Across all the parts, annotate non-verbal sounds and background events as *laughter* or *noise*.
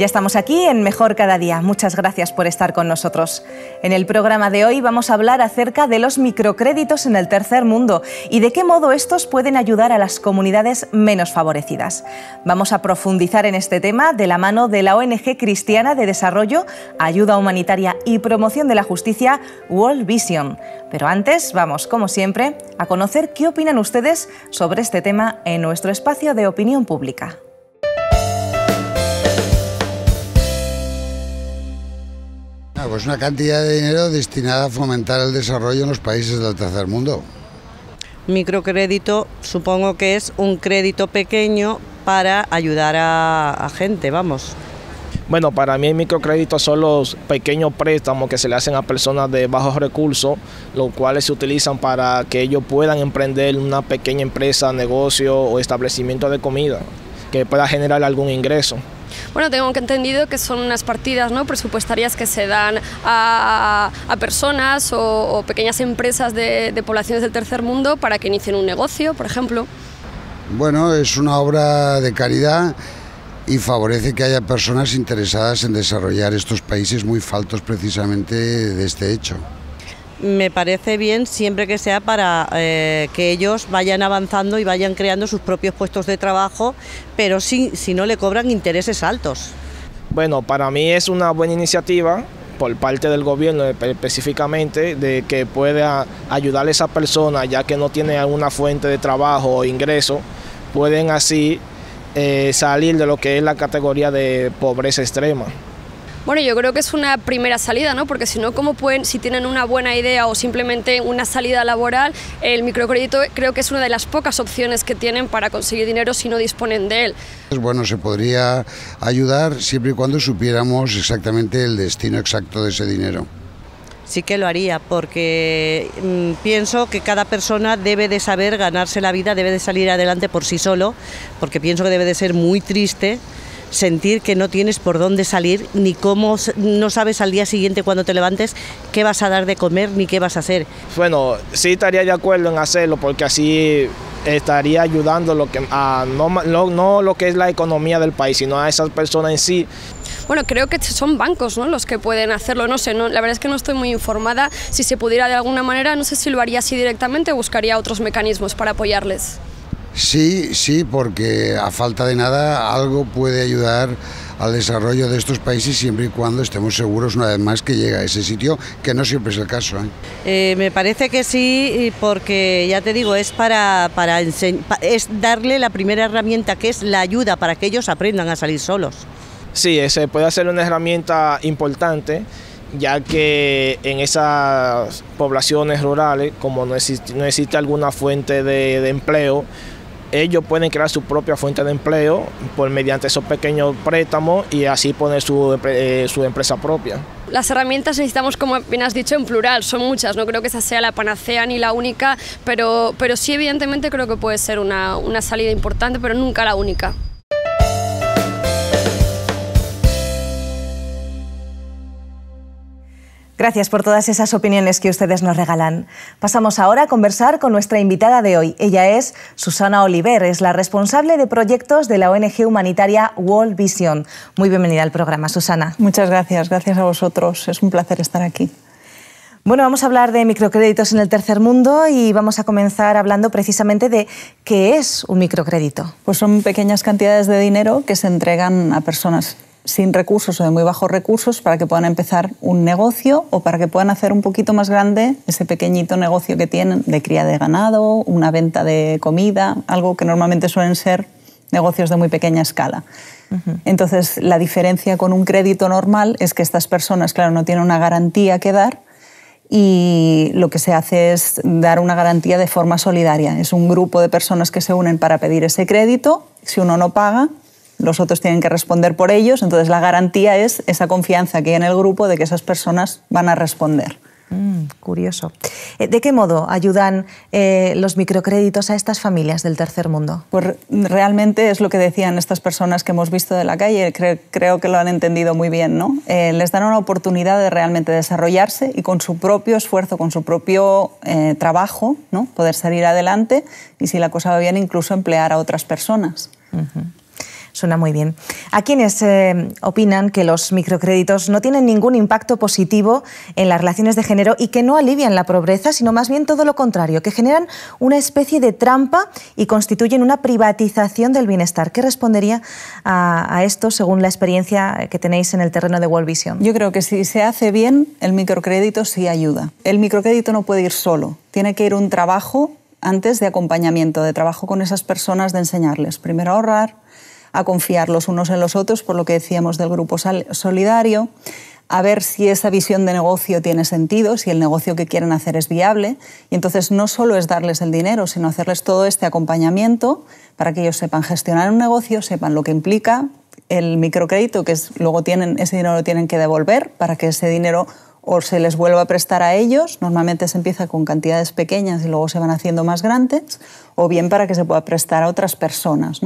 Ya estamos aquí en Mejor Cada Día. Muchas gracias por estar con nosotros. En el programa de hoy vamos a hablar acerca de los microcréditos en el tercer mundo y de qué modo estos pueden ayudar a las comunidades menos favorecidas. Vamos a profundizar en este tema de la mano de la ONG Cristiana de Desarrollo, Ayuda Humanitaria y Promoción de la Justicia, World Vision. Pero antes, vamos, como siempre, a conocer qué opinan ustedes sobre este tema en nuestro espacio de opinión pública. Es pues una cantidad de dinero destinada a fomentar el desarrollo en los países del tercer mundo. Microcrédito supongo que es un crédito pequeño para ayudar a, a gente, vamos. Bueno, para mí el microcrédito son los pequeños préstamos que se le hacen a personas de bajos recursos, los cuales se utilizan para que ellos puedan emprender una pequeña empresa, negocio o establecimiento de comida que pueda generar algún ingreso. Bueno, tengo entendido que son unas partidas presupuestarias que se dan a, personas o, pequeñas empresas de, de poblaciones del tercer mundo para que inicien un negocio, por ejemplo. Bueno, es una obra de caridad y favorece que haya personas interesadas en desarrollar estos países muy faltos precisamente de este hecho me parece bien siempre que sea para eh, que ellos vayan avanzando y vayan creando sus propios puestos de trabajo, pero si, si no le cobran intereses altos. Bueno, para mí es una buena iniciativa por parte del gobierno específicamente de que pueda ayudar a esa persona ya que no tiene alguna fuente de trabajo o ingreso, pueden así eh, salir de lo que es la categoría de pobreza extrema. Bueno, yo creo que es una primera salida, ¿no? Porque si no, ¿cómo pueden, si tienen una buena idea o simplemente una salida laboral, el microcrédito creo que es una de las pocas opciones que tienen para conseguir dinero si no disponen de él? Pues bueno, se podría ayudar siempre y cuando supiéramos exactamente el destino exacto de ese dinero sí que lo haría, porque mm, pienso que cada persona debe de saber ganarse la vida, debe de salir adelante por sí solo, porque pienso que debe de ser muy triste sentir que no tienes por dónde salir, ni cómo, no sabes al día siguiente cuando te levantes qué vas a dar de comer ni qué vas a hacer. Bueno, sí estaría de acuerdo en hacerlo porque así estaría ayudando lo que, a, no, no, lo que es la economía del país, sino a esas personas en sí. Bueno, creo que son bancos ¿no? los que pueden hacerlo, no sé, no, la verdad es que no estoy muy informada, si se pudiera de alguna manera, no sé si lo haría así directamente, buscaría otros mecanismos para apoyarles. Sí, sí, porque a falta de nada algo puede ayudar al desarrollo de estos países siempre y cuando estemos seguros una vez más que llega a ese sitio, que no siempre es el caso. ¿eh? Eh, me parece que sí, porque ya te digo, es para, es darle la primera herramienta que es la ayuda para que ellos aprendan a salir solos. Sí, puede ser una herramienta importante ya que en esas poblaciones rurales, como no existe, no existe alguna fuente de empleo, ellos pueden crear su propia fuente de empleo por mediante esos pequeños préstamos y así poner eh, su, empresa propia. Las herramientas necesitamos, como bien has dicho, en plural, son muchas, no creo que esa sea la panacea ni la única, pero, sí evidentemente creo que puede ser una salida importante, pero nunca la única. Gracias por todas esas opiniones que ustedes nos regalan. Pasamos ahora a conversar con nuestra invitada de hoy. Ella es Susana Oliver, es la responsable de proyectos de la ONG humanitaria World Vision. Muy bienvenida al programa, Susana. Muchas gracias, gracias a vosotros. Es un placer estar aquí. Bueno, vamos a hablar de microcréditos en el tercer mundo y vamos a comenzar hablando precisamente de qué es un microcrédito. Pues son pequeñas cantidades de dinero que se entregan a personas sin recursos o de muy bajos recursos para que puedan empezar un negocio o para que puedan hacer un poquito más grande ese pequeñito negocio que tienen de cría de ganado, una venta de comida, algo que normalmente suelen ser negocios de muy pequeña escala. Entonces, la diferencia con un crédito normal es que estas personas, claro, no tienen una garantía que dar y lo que se hace es dar una garantía de forma solidaria. Es un grupo de personas que se unen para pedir ese crédito. Si uno no paga, los otros tienen que responder por ellos, entonces la garantía es esa confianza que hay en el grupo de que esas personas van a responder. Mm, curioso. Eh, ¿De qué modo ayudan eh, los microcréditos a estas familias del tercer mundo? Pues realmente es lo que decían estas personas que hemos visto de la calle, creo que lo han entendido muy bien, ¿no? Eh, les dan una oportunidad de realmente desarrollarse y con su propio esfuerzo, con su propio trabajo, ¿no? Poder salir adelante y si la cosa va bien incluso emplear a otras personas. Suena muy bien. A quienes eh, opinan que los microcréditos no tienen ningún impacto positivo en las relaciones de género y que no alivian la pobreza, sino más bien todo lo contrario, que generan una especie de trampa y constituyen una privatización del bienestar. ¿Qué respondería a, esto según la experiencia que tenéis en el terreno de World Vision? Yo creo que si se hace bien, el microcrédito sí ayuda. El microcrédito no puede ir solo, tiene que ir un trabajo antes de acompañamiento, de trabajo con esas personas, de enseñarles primero ahorrar, a confiar los unos en los otros, por lo que decíamos del grupo solidario, a ver si esa visión de negocio tiene sentido, si el negocio que quieren hacer es viable. Y entonces no solo es darles el dinero, sino hacerles todo este acompañamiento para que ellos sepan gestionar un negocio, sepan lo que implica el microcrédito, que es, luego tienen, ese dinero lo tienen que devolver para que ese dinero o se les vuelva a prestar a ellos, normalmente se empieza con cantidades pequeñas y luego se van haciendo más grandes, o bien para que se pueda prestar a otras personas.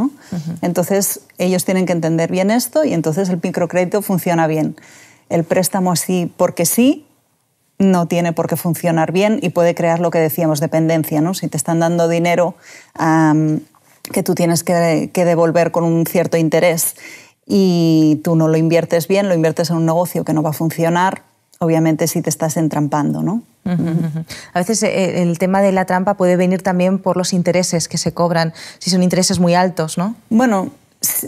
Entonces ellos tienen que entender bien esto y entonces el microcrédito funciona bien. El préstamo así porque sí no tiene por qué funcionar bien y puede crear lo que decíamos, dependencia. ¿no? Si te están dando dinero que tú tienes que devolver con un cierto interés y tú no lo inviertes bien, lo inviertes en un negocio que no va a funcionar, obviamente si te estás entrampando, ¿no? A veces eh, eh, el tema de la trampa puede venir también por los intereses que se cobran, si son intereses muy altos, ¿no? Bueno,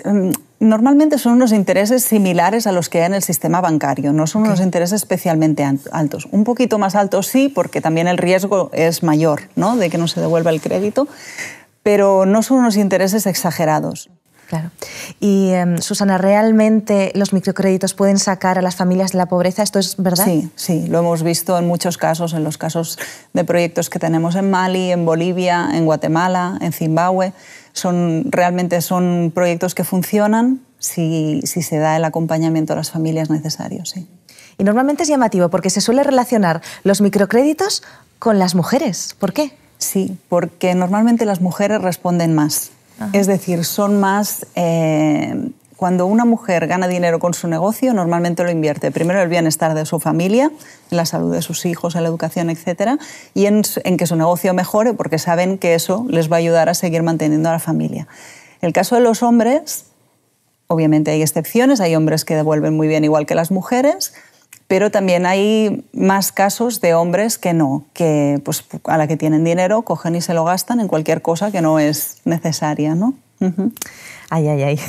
em, normalmente son unos intereses similares a los que hay en el sistema bancario, no son unos intereses especialmente altos. Un poquito más altos sí, porque también el riesgo es mayor, ¿no? De que no se devuelva el crédito, pero no son unos intereses exagerados. Claro. Y em, Susana, ¿realmente los microcréditos pueden sacar a las familias de la pobreza? ¿Esto es verdad? Sí, sí, lo hemos visto en muchos casos, en los casos de proyectos que tenemos en Mali, en Bolivia, en Guatemala, en Zimbabue. Son, realmente son proyectos que funcionan si, se da el acompañamiento a las familias necesario. Y normalmente es llamativo porque se suele relacionar los microcréditos con las mujeres. ¿Por qué? Sí, porque normalmente las mujeres responden más es decir, son más... Eh, cuando una mujer gana dinero con su negocio, normalmente lo invierte primero en el bienestar de su familia, en la salud de sus hijos, en la educación, etc. Y en, que su negocio mejore, porque saben que eso les va a ayudar a seguir manteniendo a la familia. el caso de los hombres, obviamente hay excepciones, hay hombres que devuelven muy bien igual que las mujeres, pero también hay más casos de hombres que no, que pues, a la que tienen dinero cogen y se lo gastan en cualquier cosa que no es necesaria, ¿no? Ay, ay, ay.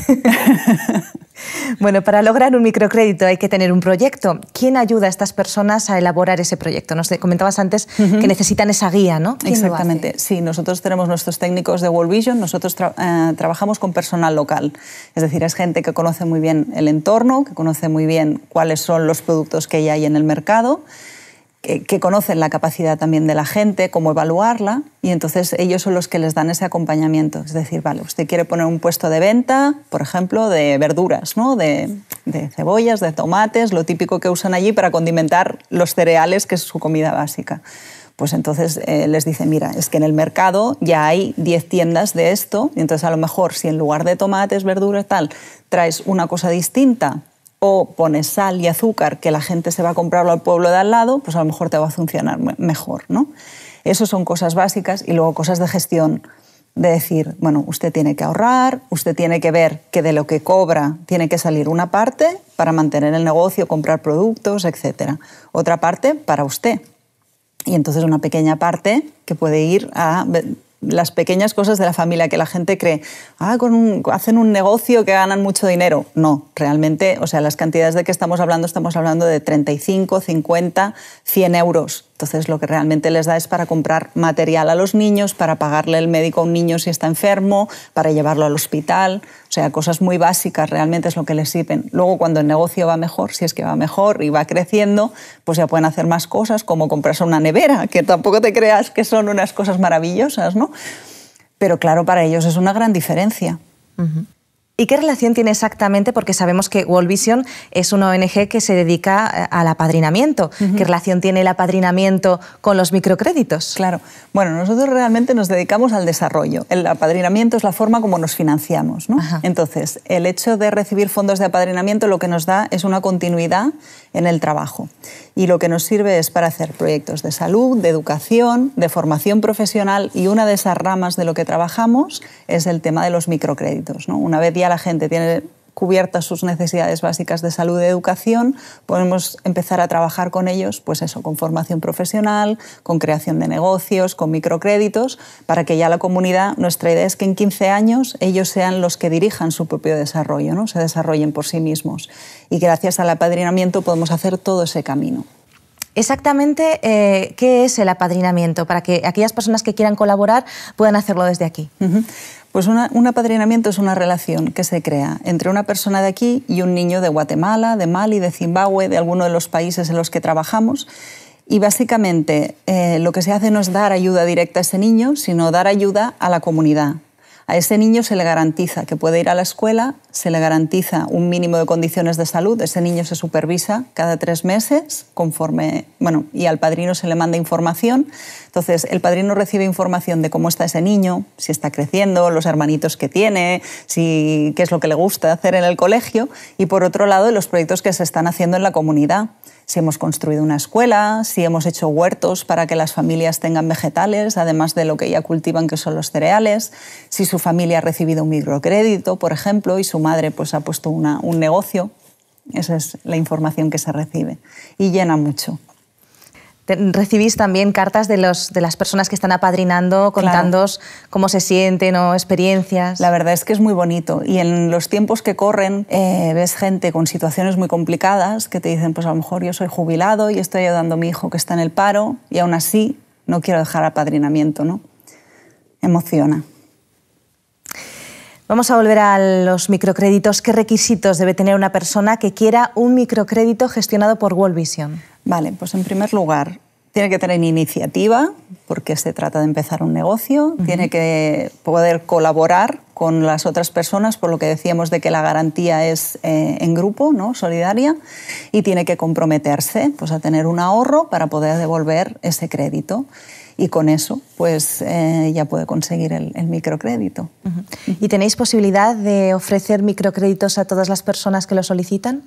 *laughs* bueno, para lograr un microcrédito hay que tener un proyecto. ¿Quién ayuda a estas personas a elaborar ese proyecto? Nos comentabas antes que necesitan esa guía, ¿no? Exactamente. Sí, nosotros tenemos nuestros técnicos de World Vision, nosotros eh, trabajamos con personal local. Es decir, es gente que conoce muy bien el entorno, que conoce muy bien cuáles son los productos que ya hay en el mercado que, conocen la capacidad también de la gente, cómo evaluarla, y entonces ellos son los que les dan ese acompañamiento. Es decir, vale, usted quiere poner un puesto de venta, por ejemplo, de verduras, de, cebollas, de tomates, lo típico que usan allí para condimentar los cereales, que es su comida básica pues entonces eh, les dice, mira, es que en el mercado ya hay 10 tiendas de esto, y entonces a lo mejor si en lugar de tomates, verduras, tal, traes una cosa distinta o pones sal y azúcar que la gente se va a comprarlo al pueblo de al lado, pues a lo mejor te va a funcionar mejor. ¿no? Eso son cosas básicas y luego cosas de gestión, de decir, bueno, usted tiene que ahorrar, usted tiene que ver que de lo que cobra tiene que salir una parte para mantener el negocio, comprar productos, etc. Otra parte para usted. Y entonces una pequeña parte que puede ir a las pequeñas cosas de la familia que la gente cree, ah, hacen un negocio que ganan mucho dinero. No, realmente, o sea, las cantidades de que estamos hablando, estamos hablando de 35, 50, 100 euros entonces lo que realmente les da es para comprar material a los niños, para pagarle el médico a un niño si está enfermo, para llevarlo al hospital, o sea, cosas muy básicas realmente es lo que les sirven. Luego cuando el negocio va mejor, si es que va mejor y va creciendo, pues ya pueden hacer más cosas como comprarse una nevera, que tampoco te creas que son unas cosas maravillosas, ¿no? Pero claro, para ellos es una gran diferencia. ¿Y qué relación tiene exactamente? Porque sabemos que World Vision es una ONG que se dedica eh, al apadrinamiento. ¿Qué relación tiene el apadrinamiento con los microcréditos? Claro. Bueno, nosotros realmente nos dedicamos al desarrollo. El apadrinamiento es la forma como nos financiamos. ¿no? Entonces, el hecho de recibir fondos de apadrinamiento lo que nos da es una continuidad en el trabajo. Y lo que nos sirve es para hacer proyectos de salud, de educación, de formación profesional. Y una de esas ramas de lo que trabajamos es el tema de los microcréditos. ¿no? Una vez ya la gente tiene cubiertas sus necesidades básicas de salud y educación, podemos empezar a trabajar con ellos, pues eso, con formación profesional, con creación de negocios, con microcréditos, para que ya la comunidad, nuestra idea es que en 15 años ellos sean los que dirijan su propio desarrollo, ¿no? se desarrollen por sí mismos. Y gracias al apadrinamiento podemos hacer todo ese camino. Exactamente, eh, ¿qué es el apadrinamiento? Para que aquellas personas que quieran colaborar puedan hacerlo desde aquí. Pues un apadrinamiento es una relación que se crea entre una persona de aquí y un niño de Guatemala, de Mali, de Zimbabue, de alguno de los países en los que trabajamos. Y básicamente eh, lo que se hace no es dar ayuda directa a ese niño, sino dar ayuda a la comunidad, a ese niño se le garantiza que puede ir a la escuela, se le garantiza un mínimo de condiciones de salud, ese niño se supervisa cada tres meses conforme, bueno, y al padrino se le manda información. Entonces, el padrino recibe información de cómo está ese niño, si está creciendo, los hermanitos que tiene, si, qué es lo que le gusta hacer en el colegio y, por otro lado, los proyectos que se están haciendo en la comunidad si hemos construido una escuela, si hemos hecho huertos para que las familias tengan vegetales, además de lo que ya cultivan, que son los cereales, si su familia ha recibido un microcrédito, por ejemplo, y su madre pues, ha puesto un negocio. Esa es la información que se recibe y llena mucho recibís también cartas de, las personas que están apadrinando, contándos cómo se sienten o experiencias. La verdad es que es muy bonito y en los tiempos que corren eh, ves gente con situaciones muy complicadas que te dicen, pues a lo mejor yo soy jubilado y estoy ayudando a mi hijo que está en el paro y aún así no quiero dejar apadrinamiento, ¿no? Emociona. Vamos a volver a los microcréditos. ¿Qué requisitos debe tener una persona que quiera un microcrédito gestionado por World Vision? Vale, pues en primer lugar, tiene que tener iniciativa, porque se trata de empezar un negocio, tiene que poder colaborar con las otras personas, por lo que decíamos de que la garantía es eh, en grupo, ¿no? solidaria, y tiene que comprometerse pues, a tener un ahorro para poder devolver ese crédito. Y con eso, pues eh, ya puede conseguir el, microcrédito. ¿Y tenéis posibilidad de ofrecer microcréditos a todas las personas que lo solicitan?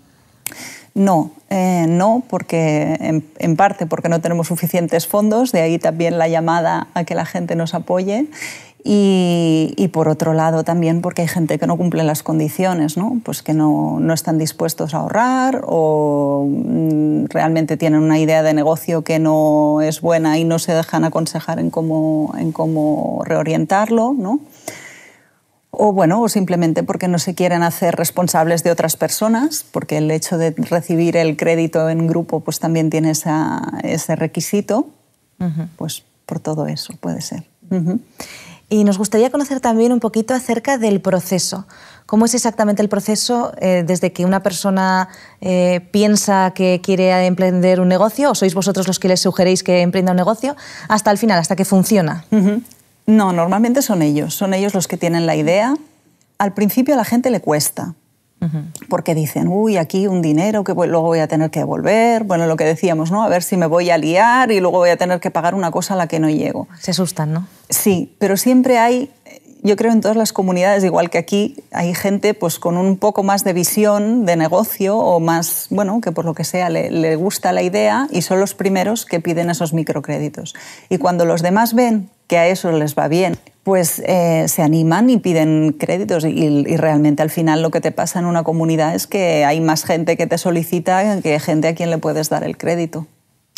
No, eh, no, porque en, parte porque no tenemos suficientes fondos, de ahí también la llamada a que la gente nos apoye. Y, por otro lado también porque hay gente que no cumple las condiciones, ¿no? pues que no, están dispuestos a ahorrar o mm, realmente tienen una idea de negocio que no es buena y no se dejan aconsejar en cómo, en cómo reorientarlo. ¿no? o bueno, o simplemente porque no se quieren hacer responsables de otras personas, porque el hecho de recibir el crédito en grupo pues también tiene ese requisito, pues por todo eso puede ser. Y nos gustaría conocer también un poquito acerca del proceso. ¿Cómo es exactamente el proceso eh, desde que una persona eh, piensa que quiere emprender un negocio, o sois vosotros los que le sugerís que emprenda un negocio, hasta el final, hasta que funciona? No, normalmente son ellos, son ellos los que tienen la idea. Al principio a la gente le cuesta, porque dicen, uy, aquí un dinero que luego voy a tener que devolver, bueno, lo que decíamos, ¿no? A ver si me voy a liar y luego voy a tener que pagar una cosa a la que no llego. Se asustan, ¿no? Sí, pero siempre hay, yo creo en todas las comunidades, igual que aquí, hay gente pues con un poco más de visión de negocio o más, bueno, que por lo que sea le gusta la idea y son los primeros que piden esos microcréditos. Y cuando los demás ven que a eso les va bien, pues eh, se animan y piden créditos y, y, realmente al final lo que te pasa en una comunidad es que hay más gente que te solicita que gente a quien le puedes dar el crédito.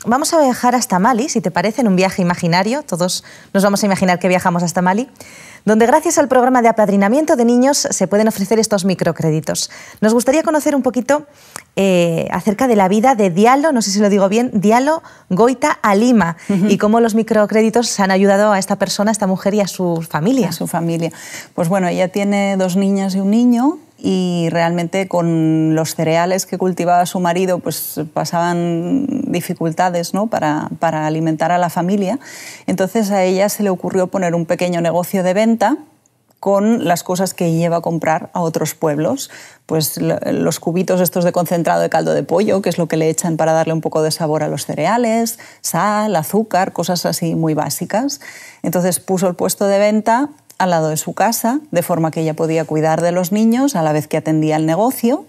Vamos a viajar hasta Mali, si te parece, en un viaje imaginario. Todos nos vamos a imaginar que viajamos hasta Mali, donde gracias al programa de apadrinamiento de niños se pueden ofrecer estos microcréditos. Nos gustaría conocer un poquito eh, acerca de la vida de Dialo, no sé si lo digo bien, Dialo Goita Alima, y cómo los microcréditos han ayudado a esta persona, a esta mujer y a su familia. A su familia. Pues bueno, ella tiene dos niñas y un niño y realmente con los cereales que cultivaba su marido pues pasaban dificultades para, para alimentar a la familia. Entonces a ella se le ocurrió poner un pequeño negocio de venta con las cosas que lleva a comprar a otros pueblos. Pues los cubitos estos de concentrado de caldo de pollo, que es lo que le echan para darle un poco de sabor a los cereales, sal, azúcar, cosas así muy básicas. Entonces puso el puesto de venta al lado de su casa, de forma que ella podía cuidar de los niños a la vez que atendía el negocio.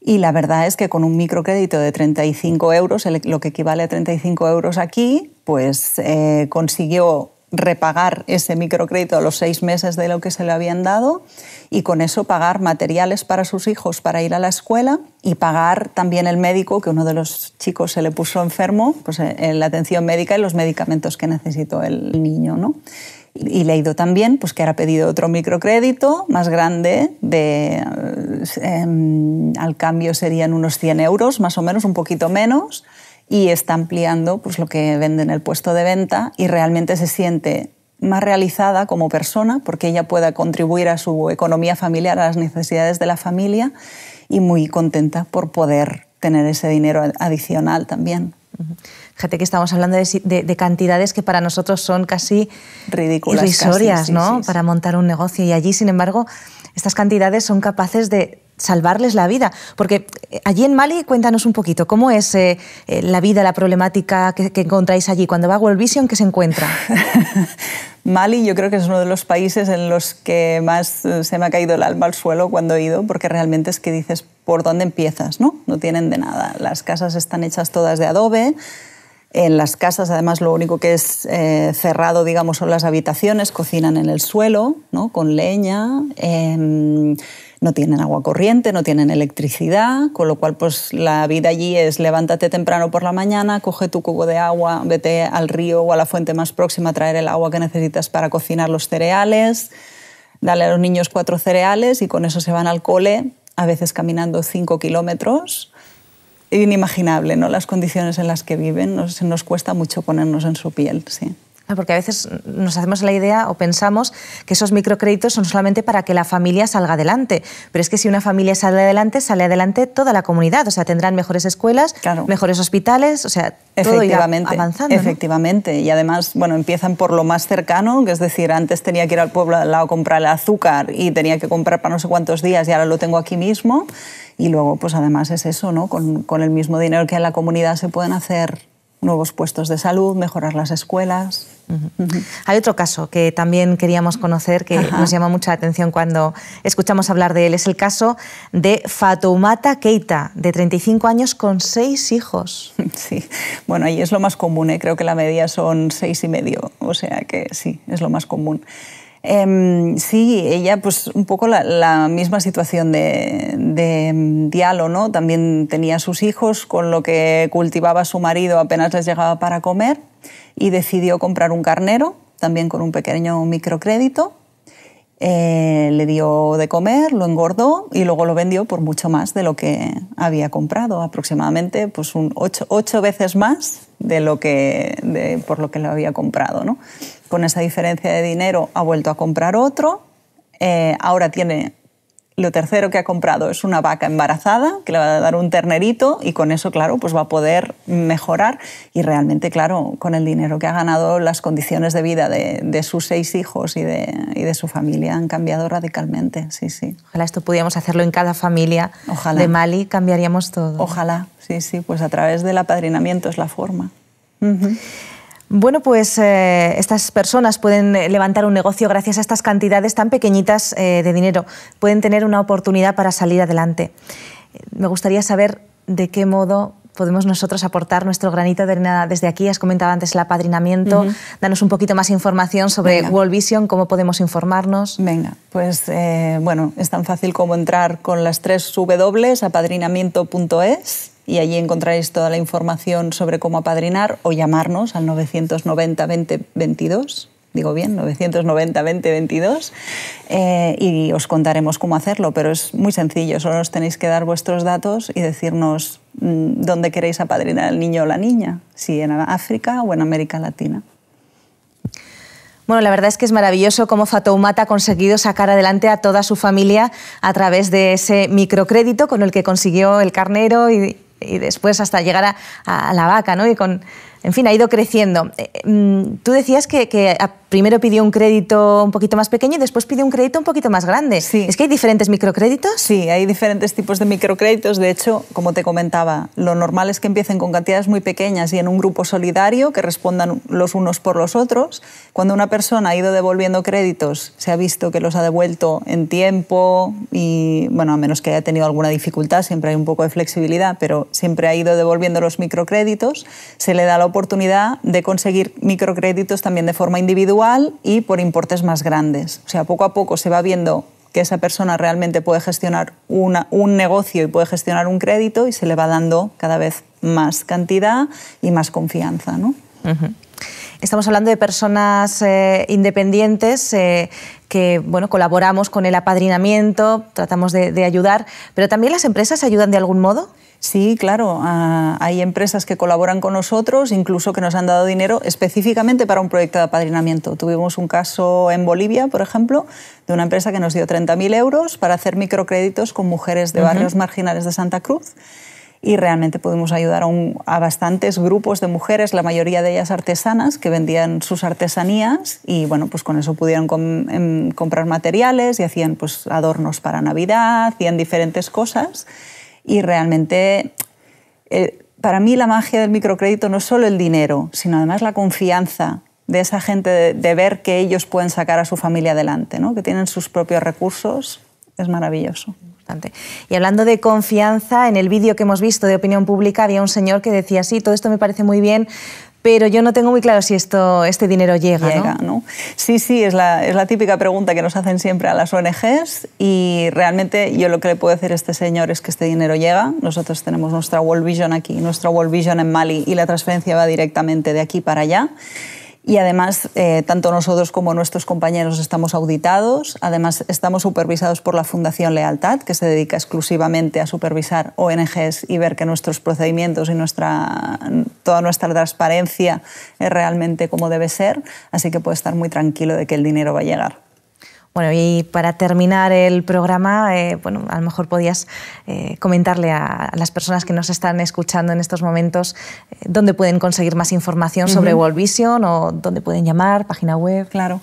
Y la verdad es que con un microcrédito de 35 euros, lo que equivale a 35 euros aquí, pues eh, consiguió repagar ese microcrédito a los seis meses de lo que se le habían dado y con eso pagar materiales para sus hijos para ir a la escuela y pagar también el médico, que uno de los chicos se le puso enfermo, pues eh, la atención médica y los medicamentos que necesitó el niño. ¿no? Y leído también pues, que ahora ha pedido otro microcrédito más grande, de, em, al cambio serían unos 100 euros, más o menos, un poquito menos, y está ampliando pues, lo que vende en el puesto de venta y realmente se siente más realizada como persona porque ella pueda contribuir a su economía familiar, a las necesidades de la familia y muy contenta por poder tener ese dinero adicional también. Fíjate que estamos hablando de, cantidades que para nosotros son casi ridículas, irrisorias, ¿no? para montar un negocio. Y allí, sin embargo, estas cantidades son capaces de salvarles la vida. Porque eh, allí en Mali, cuéntanos un poquito, ¿cómo es eh, eh, la vida, la problemática que, que, encontráis allí? Cuando va a World Vision, ¿qué se encuentra? *laughs* Mali yo creo que es uno de los países en los que más se me ha caído el alma al suelo cuando he ido, porque realmente es que dices, ¿por dónde empiezas? No, no tienen de nada. Las casas están hechas todas de adobe en las casas, además, lo único que es eh, cerrado, digamos, son las habitaciones, cocinan en el suelo, ¿no? con leña, em, no tienen agua corriente, no tienen electricidad, con lo cual pues, la vida allí es levántate temprano por la mañana, coge tu cubo de agua, vete al río o a la fuente más próxima a traer el agua que necesitas para cocinar los cereales, dale a los niños cuatro cereales y con eso se van al cole, a veces caminando cinco kilómetros inimaginable, ¿no? Las condiciones en las que viven, nos, nos cuesta mucho ponernos en su piel, sí. Ah, porque a veces nos hacemos la idea o pensamos que esos microcréditos son solamente para que la familia salga adelante. Pero es que si una familia sale adelante, sale adelante toda la comunidad. O sea, tendrán mejores escuelas, mejores hospitales, o sea, todo avanzando. Efectivamente. Y además, bueno, empiezan por lo más cercano, que es decir, antes tenía que ir al pueblo al lado a comprar el azúcar y tenía que comprar para no sé cuántos días y ahora lo tengo aquí mismo. Y luego, pues además es eso, ¿no? Con, con el mismo dinero que en la comunidad se pueden hacer nuevos puestos de salud, mejorar las escuelas. Hay otro caso que también queríamos conocer que nos llama mucha atención cuando escuchamos hablar de él. Es el caso de Fatoumata Keita, de 35 años con seis hijos. *laughs* Sí, bueno, ahí es lo más común. ¿eh? Creo que la media son seis y medio. O sea que sí, es lo más común. Em, sí, ella, pues un poco la, misma situación de, em, diálogo ¿no? También tenía sus hijos, con lo que cultivaba su marido apenas les llegaba para comer y decidió comprar un carnero, también con un pequeño microcrédito. Eh, le dio de comer, lo engordó y luego lo vendió por mucho más de lo que había comprado, aproximadamente pues ocho, veces más de lo que, por lo que lo había comprado. ¿no? Con esa diferencia de dinero ha vuelto a comprar otro, eh, ahora tiene lo tercero que ha comprado es una vaca embarazada, que le va a dar un ternerito y con eso, claro, pues va a poder mejorar. Y realmente, claro, con el dinero que ha ganado, las condiciones de vida de, de sus seis hijos y de, y de, su familia han cambiado radicalmente. Sí, sí. Ojalá esto pudiéramos hacerlo en cada familia Ojalá. de Mali, cambiaríamos todo. Ojalá, sí, sí, pues a través del apadrinamiento es la forma. Bueno, pues eh, estas personas pueden eh, levantar un negocio gracias a estas cantidades tan pequeñitas eh, de dinero. Pueden tener una oportunidad para salir adelante. Me gustaría saber de qué modo podemos nosotros aportar nuestro granito de arena desde aquí. Has comentado antes el apadrinamiento. Danos un poquito más información sobre World Vision, cómo podemos informarnos. Venga, pues bueno, es tan fácil como entrar con las tres W, apadrinamiento.es y allí encontraréis toda la información sobre cómo apadrinar o llamarnos al 990 2022 digo bien, 990-2022, eh, y os contaremos cómo hacerlo, pero es muy sencillo, solo os tenéis que dar vuestros datos y decirnos mm, dónde queréis apadrinar al niño o la niña, si en África o en América Latina. Bueno, la verdad es que es maravilloso cómo Fatoumata ha conseguido sacar adelante a toda su familia a través de ese microcrédito con el que consiguió el carnero y después hasta llegar a, la vaca, ¿no? Y con en fin, ha ido creciendo. Eh, mm, tú decías que, ah, primero pidió un crédito un poquito más pequeño y después pidió un crédito un poquito más grande. Sí. ¿Es que hay diferentes microcréditos? Sí, hay diferentes tipos de microcréditos. De hecho, como te comentaba, lo normal es que empiecen con cantidades muy pequeñas y en un grupo solidario que respondan los unos por los otros. Cuando una persona ha ido devolviendo créditos, se ha visto que los ha devuelto en tiempo y, bueno, a menos que haya tenido alguna dificultad, siempre hay un poco de flexibilidad, pero siempre ha ido devolviendo los microcréditos, se le da la oportunidad de conseguir microcréditos también de forma individual y por importes más grandes. O sea, poco a poco se va viendo que esa persona realmente puede gestionar un negocio y puede gestionar un crédito y se le va dando cada vez más cantidad y más confianza. ¿no? Estamos hablando de personas eh, independientes eh, que bueno, colaboramos con el apadrinamiento, tratamos de, de ayudar, pero también las empresas ayudan de algún modo. Sí, claro. Ah, hay empresas que colaboran con nosotros, incluso que nos han dado dinero específicamente para un proyecto de apadrinamiento. Tuvimos un caso en Bolivia, por ejemplo, de una empresa que nos dio 30.000 euros para hacer microcréditos con mujeres de barrios marginales de Santa Cruz. Y realmente pudimos ayudar a, bastantes grupos de mujeres, la mayoría de ellas artesanas, que vendían sus artesanías y bueno, pues con eso pudieron em, comprar materiales y hacían pues, adornos para Navidad, hacían diferentes cosas y realmente eh, para mí la magia del microcrédito no es solo el dinero, sino además la confianza de esa gente de, ver que ellos pueden sacar a su familia adelante, ¿no? que tienen sus propios recursos, es maravilloso. Y hablando de confianza, en el vídeo que hemos visto de opinión pública había un señor que decía, sí, todo esto me parece muy bien, pero yo no tengo muy claro si esto, este dinero llega. ¿no? Sí, sí, es la, es la, típica pregunta que nos hacen siempre a las ONGs y realmente yo lo que le puedo decir a este señor es que este dinero llega. Nosotros tenemos nuestra World Vision aquí, nuestra World Vision en Mali y la transferencia va directamente de aquí para allá y además eh, tanto nosotros como nuestros compañeros estamos auditados, además estamos supervisados por la Fundación Lealtad, que se dedica exclusivamente a supervisar ONGs y ver que nuestros procedimientos y nuestra, toda nuestra transparencia es realmente como debe ser, así que puede estar muy tranquilo de que el dinero va a llegar. Bueno, y para terminar el programa, eh, bueno, a lo mejor podías eh, comentarle a, las personas que nos están escuchando en estos momentos eh, dónde pueden conseguir más información sobre World Vision o dónde pueden llamar, página web. Claro.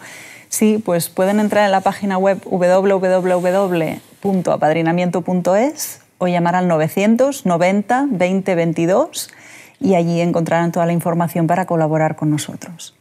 Sí, pues pueden entrar en la página web www.apadrinamiento.es o llamar al 990 2022 y allí encontrarán toda la información para colaborar con nosotros.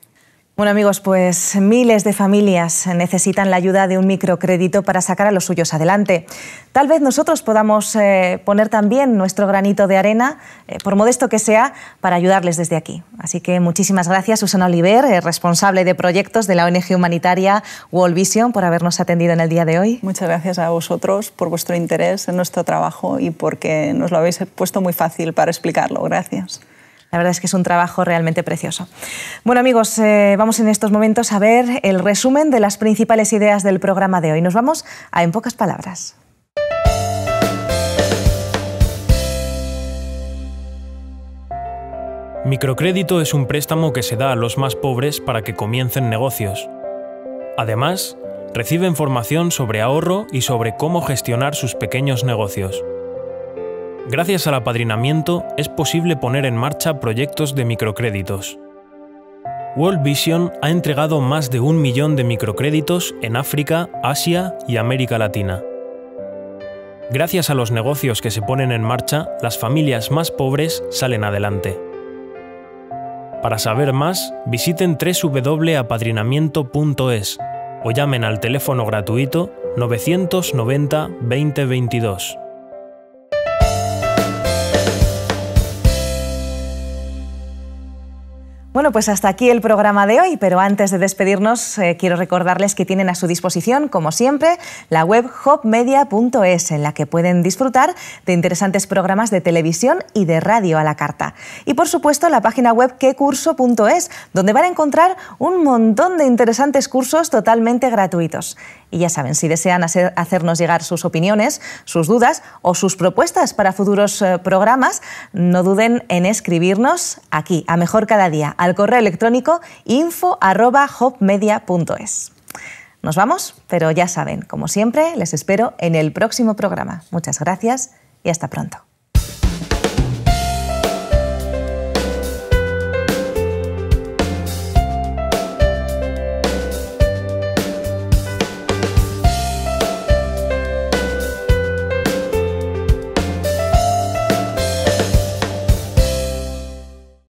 Bueno amigos, pues miles de familias necesitan la ayuda de un microcrédito para sacar a los suyos adelante. Tal vez nosotros podamos eh, poner también nuestro granito de arena, eh, por modesto que sea, para ayudarles desde aquí. Así que muchísimas gracias Susana Oliver, eh, responsable de proyectos de la ONG humanitaria World Vision, por habernos atendido en el día de hoy. Muchas gracias a vosotros por vuestro interés en nuestro trabajo y porque nos lo habéis puesto muy fácil para explicarlo. Gracias. La verdad es que es un trabajo realmente precioso. Bueno amigos, eh, vamos en estos momentos a ver el resumen de las principales ideas del programa de hoy. Nos vamos a En pocas palabras. Microcrédito es un préstamo que se da a los más pobres para que comiencen negocios. Además, reciben formación sobre ahorro y sobre cómo gestionar sus pequeños negocios. Gracias al apadrinamiento es posible poner en marcha proyectos de microcréditos. World Vision ha entregado más de un millón de microcréditos en África, Asia y América Latina. Gracias a los negocios que se ponen en marcha, las familias más pobres salen adelante. Para saber más, visiten www.apadrinamiento.es o llamen al teléfono gratuito 990 2022. Bueno, pues hasta aquí el programa de hoy, pero antes de despedirnos eh, quiero recordarles que tienen a su disposición, como siempre, la web hopmedia.es, en la que pueden disfrutar de interesantes programas de televisión y de radio a la carta. Y por supuesto, la página web quecurso.es, donde van a encontrar un montón de interesantes cursos totalmente gratuitos. Y ya saben, si desean hacernos llegar sus opiniones, sus dudas o sus propuestas para futuros eh, programas, no duden en escribirnos aquí, a Mejor Cada Día, al correo electrónico info.hopmedia.es. Nos vamos, pero ya saben, como siempre, les espero en el próximo programa. Muchas gracias y hasta pronto.